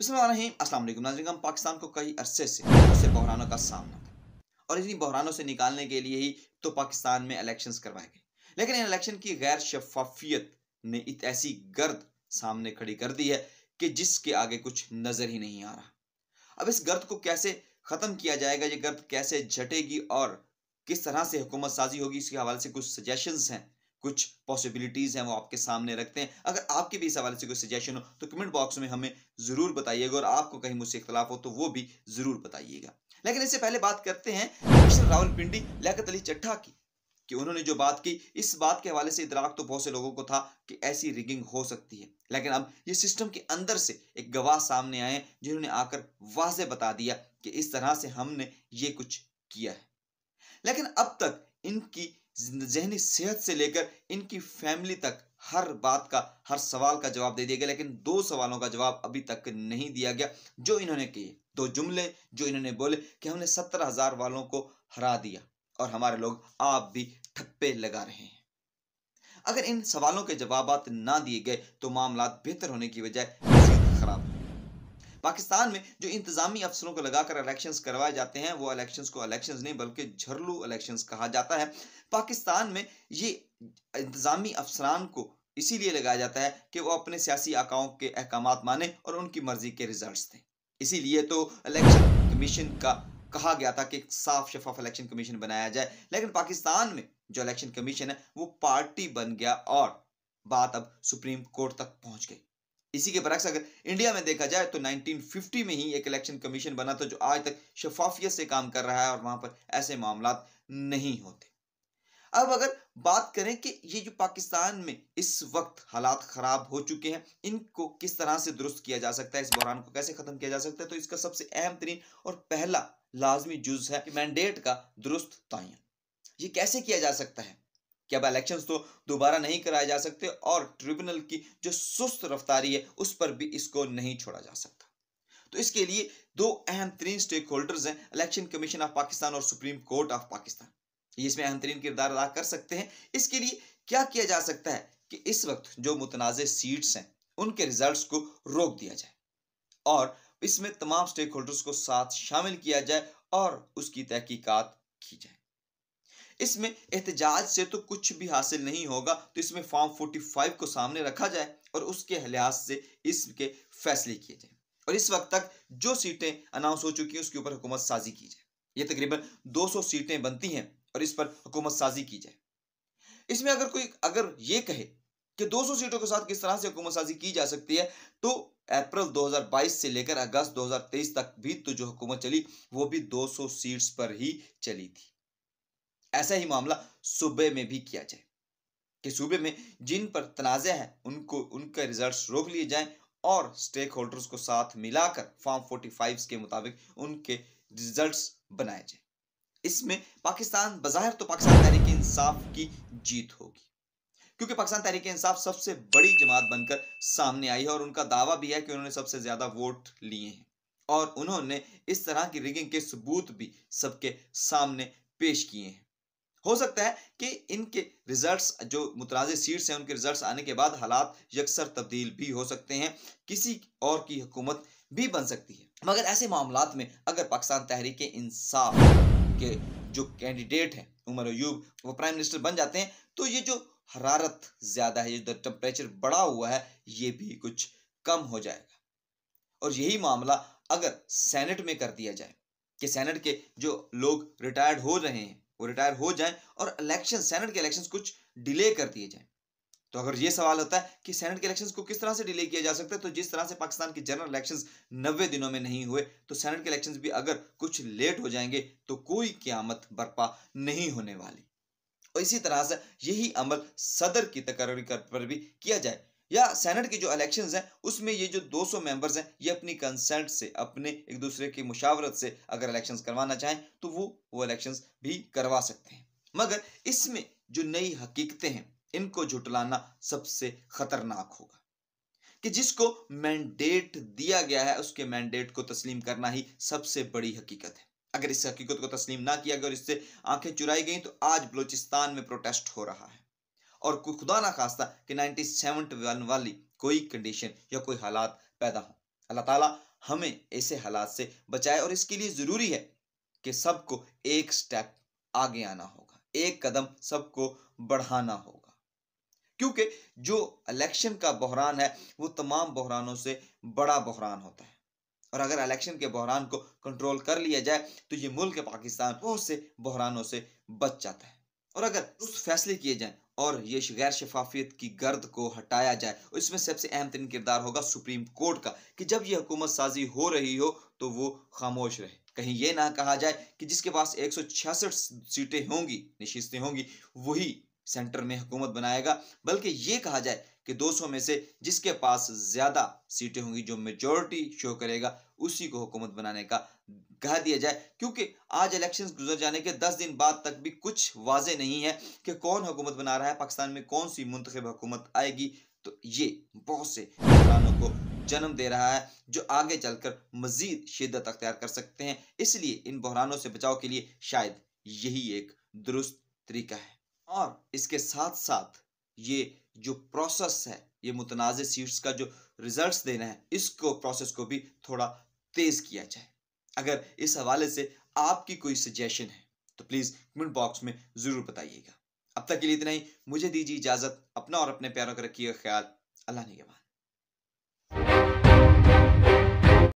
अस्सलाम नाजरिन पाकिस्तान को कई अरसे से से बहरानों का सामना था और इन्हीं बहरानों से निकालने के लिए ही तो पाकिस्तान में इलेक्शन करवाए गए लेकिन इन इलेक्शन की गैर शफाफियत ने ऐसी गर्द सामने खड़ी कर दी है कि जिसके आगे कुछ नजर ही नहीं आ रहा अब इस गर्द को कैसे खत्म किया जाएगा ये गर्द कैसे झटेगी और किस तरह से हुकूमत साजी होगी इसके हवाले से कुछ सजेशन हैं कुछ पॉसिबिलिटीज़ हैं वो आपके सामने रखते हैं अगर आपके भी इस हवाले से कोई सजेशन हो तो कमेंट बॉक्स में हमें ज़रूर बताइएगा और आपको कहीं मुझसे इख्तलाफ हो तो वो भी ज़रूर बताइएगा लेकिन इससे पहले बात करते हैं कमिश्नर पिंडी लियात अली चट्ठा की कि उन्होंने जो बात की इस बात के हवाले से इतराक तो बहुत से लोगों को था कि ऐसी रिगिंग हो सकती है लेकिन अब ये सिस्टम के अंदर से एक गवाह सामने आए जिन्होंने आकर वाजे बता दिया कि इस तरह से हमने ये कुछ किया है लेकिन अब तक इनकी जहनी सेहत से लेकर इनकी फैमिली तक हर बात का हर सवाल का जवाब दे दिया गया लेकिन दो सवालों का जवाब अभी तक नहीं दिया गया जो इन्होंने किए दो जुमले जो इन्होंने बोले कि हमने सत्तर हजार वालों को हरा दिया और हमारे लोग आप भी ठप्पे लगा रहे हैं अगर इन सवालों के जवाब ना दिए गए तो मामला बेहतर होने की बजाय पाकिस्तान में जो इंतजामी अफसरों को लगाकर इलेक्शन करवाए जाते हैं वो इलेक्शन को इलेक्शन नहीं बल्कि झरलू इलेक्शन कहा जाता है पाकिस्तान में ये इंतजामी अफसरान को इसीलिए लगाया जाता है कि वो अपने सियासी आकाओं के अहकाम माने और उनकी मर्जी के रिजल्ट दें इसीलिए तो इलेक्शन कमीशन का कहा गया था कि साफ शफाफ इलेक्शन कमीशन बनाया जाए लेकिन पाकिस्तान में जो इलेक्शन कमीशन है वो पार्टी बन गया और बात अब सुप्रीम कोर्ट तक पहुंच गई इसी के बरक्स अगर इंडिया में देखा जाए तो 1950 में ही एक इलेक्शन कमीशन बना था जो आज तक शफाफियत से काम कर रहा है और वहां पर ऐसे मामला नहीं होते अब अगर बात करें कि ये जो पाकिस्तान में इस वक्त हालात खराब हो चुके हैं इनको किस तरह से दुरुस्त किया जा सकता है इस बहरान को कैसे खत्म किया जा सकता है तो इसका सबसे अहम तरीन और पहला लाजमी जुज है मैंडेट का दुरुस्त तयन ये कैसे किया जा सकता है कि अब इलेक्शंस तो दोबारा नहीं कराए जा सकते और ट्रिब्यूनल की जो सुस्त रफ्तारी है उस पर भी इसको नहीं छोड़ा जा सकता तो इसके लिए दो अहम तरीन स्टेक होल्डर्स हैं इलेक्शन कमीशन ऑफ पाकिस्तान और सुप्रीम कोर्ट ऑफ पाकिस्तान ये इसमें अहम तरीन किरदार अदा कर सकते हैं इसके लिए क्या किया जा सकता है कि इस वक्त जो मुतनाज़ सीट्स हैं उनके रिजल्ट को रोक दिया जाए और इसमें तमाम स्टेक होल्डर्स को साथ शामिल किया जाए और उसकी तहकीकात की जाए इसमें एहतजाज से तो कुछ भी हासिल नहीं होगा तो इसमें फॉर्म 45 को सामने रखा जाए और उसके लिहाज से इसके फैसले किए जाए और इस वक्त तक जो सीटें अनाउंस हो चुकी हैं उसके ऊपर हुकूमत साजी की जाए ये तकरीबन 200 सीटें बनती हैं और इस पर हुकूमत साजी की जाए इसमें अगर कोई अगर ये कहे कि सौ सीटों के साथ किस तरह से हुकूमत साजी की जा सकती है तो अप्रैल 2022 से लेकर अगस्त 2023 तक भी तो जो हुकूमत चली वो भी 200 सीट्स पर ही चली थी ऐसा ही मामला सूबे में भी किया जाए कि सूबे में जिन पर तनाजे हैं उनको उनके रिजल्ट्स रोक लिए जाएं और स्टेक होल्डर्स को साथ मिलाकर फॉर्म फोर्टी फाइव के मुताबिक उनके रिजल्ट्स बनाए जाए इसमें पाकिस्तान बाहर तो पाकिस्तान तहरीक इंसाफ की जीत होगी क्योंकि पाकिस्तान तहरीक इंसाफ सबसे बड़ी जमात बनकर सामने आई है और उनका दावा भी है कि उन्होंने सबसे ज्यादा वोट लिए हैं और उन्होंने इस तरह की रिगिंग के सबूत भी सबके सामने पेश किए हैं हो सकता है कि इनके रिजल्ट्स जो मुतनाज़ सीट्स हैं उनके रिजल्ट्स आने के बाद हालात यकसर तब्दील भी हो सकते हैं किसी और की हुकूमत भी बन सकती है मगर ऐसे मामला में अगर पाकिस्तान तहरीक इंसाफ के जो कैंडिडेट हैं उमर अयूब वो प्राइम मिनिस्टर बन जाते हैं तो ये जो हरारत ज़्यादा है जो टेम्परेचर बढ़ा हुआ है ये भी कुछ कम हो जाएगा और यही मामला अगर सेनेट में कर दिया जाए कि सेनेट के जो लोग रिटायर्ड हो रहे हैं वो रिटायर हो जाए और इलेक्शन सेनेट के इलेक्शन कुछ डिले कर दिए जाए तो अगर ये सवाल होता है कि सेनेट के इलेक्शंस को किस तरह से डिले किया जा सकता है तो जिस तरह से पाकिस्तान के जनरल इलेक्शंस नब्बे दिनों में नहीं हुए तो सेनेट के इलेक्शंस भी अगर कुछ लेट हो जाएंगे तो कोई क्यामत बर्पा नहीं होने वाली और इसी तरह से यही अमल सदर की तकरीर पर भी किया जाए या सेनेट की जो इलेक्शंस हैं उसमें ये जो 200 मेंबर्स हैं ये अपनी कंसेंट से अपने एक दूसरे की मुशावरत से अगर इलेक्शंस करवाना चाहें तो वो वो इलेक्शंस भी करवा सकते हैं मगर इसमें जो नई हकीकतें हैं इनको झुटलाना सबसे खतरनाक होगा कि जिसको मैंडेट दिया गया है उसके मैंडेट को तस्लीम करना ही सबसे बड़ी हकीकत है अगर इस हकीकत को तस्लीम ना किया गया और इससे आंखें चुराई गई तो आज बलोचिस्तान में प्रोटेस्ट हो रहा है और कोई खुदा ना खास्ता कि नाइनटी सेवन वाली कोई कंडीशन या कोई हालात पैदा हो अल्लाह ताला हमें ऐसे हालात से बचाए और इसके लिए ज़रूरी है कि सबको एक स्टेप आगे आना होगा एक कदम सबको बढ़ाना होगा क्योंकि जो इलेक्शन का बहरान है वो तमाम बहरानों से बड़ा बहरान होता है और अगर इलेक्शन के बहरान को कंट्रोल कर लिया जाए तो ये मुल्क पाकिस्तान बहुत से बहरानों से बच जाता है और अगर उस फैसले किए जाएं और ये गैर शफाफियत की गर्द को हटाया जाए इसमें सबसे अहम तरीन किरदार होगा सुप्रीम कोर्ट का कि जब ये हुकूमत साजी हो रही हो तो वो खामोश रहे कहीं ये ना कहा जाए कि जिसके पास एक सौ छियासठ सीटें होंगी नशिस्तें होंगी वही सेंटर में हुकूमत बनाएगा बल्कि ये कहा जाए कि 200 में से जिसके पास ज़्यादा सीटें होंगी जो मेजोरिटी शो करेगा उसी को हुकूमत बनाने का कह दिया जाए क्योंकि आज इलेक्शंस गुजर जाने के दस दिन बाद तक भी कुछ वाजे नहीं है कि कौन हुकूमत बना रहा है पाकिस्तान में कौन सी मुंतब हुकूमत आएगी तो ये बहुत से हुक्मरानों को जन्म दे रहा है जो आगे चलकर मजीद शिदत अख्तियार कर सकते हैं इसलिए इन बहरानों से बचाव के लिए शायद यही एक दुरुस्त तरीका है और इसके साथ साथ ये जो प्रोसेस है ये मुतनाज़ सीट्स का जो रिजल्ट्स देना है इसको प्रोसेस को भी थोड़ा तेज़ किया जाए अगर इस हवाले से आपकी कोई सजेशन है तो प्लीज़ कमेंट बॉक्स में ज़रूर बताइएगा अब तक के लिए इतना ही मुझे दीजिए इजाज़त अपना और अपने प्यारों का रखिएगा ख्याल अल्लाह ने